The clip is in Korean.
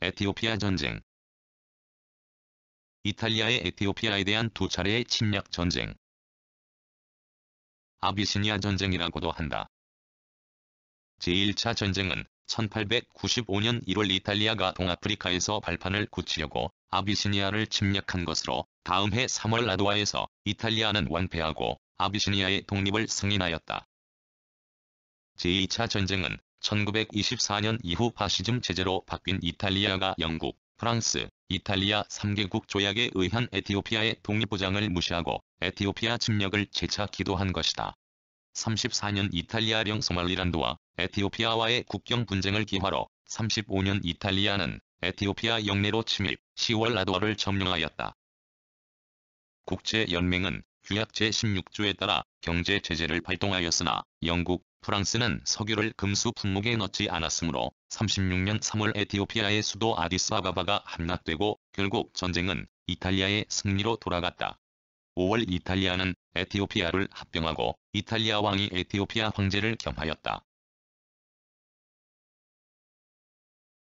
에티오피아 전쟁 이탈리아의 에티오피아에 대한 두 차례의 침략 전쟁 아비시니아 전쟁이라고도 한다. 제1차 전쟁은 1895년 1월 이탈리아가 동아프리카에서 발판을 굳히려고 아비시니아를 침략한 것으로 다음 해 3월 라도아에서 이탈리아는 완패하고 아비시니아의 독립을 승인하였다. 제2차 전쟁은 1924년 이후 파시즘 체제로 바뀐 이탈리아가 영국, 프랑스, 이탈리아 3개국 조약에 의한 에티오피아의 독립보장을 무시하고 에티오피아 침략을 재차 기도한 것이다. 34년 이탈리아령 소말리란드와 에티오피아와의 국경 분쟁을 기화로 35년 이탈리아는 에티오피아 영내로 침입, 10월 라도아를 점령하였다. 국제연맹은 규약 제16조에 따라 경제 제재를 발동하였으나 영국, 프랑스는 석유를 금수 품목에 넣지 않았으므로 36년 3월 에티오피아의 수도 아디스아바바가 함락되고 결국 전쟁은 이탈리아의 승리로 돌아갔다. 5월 이탈리아는 에티오피아를 합병하고 이탈리아 왕이 에티오피아 황제를 겸하였다.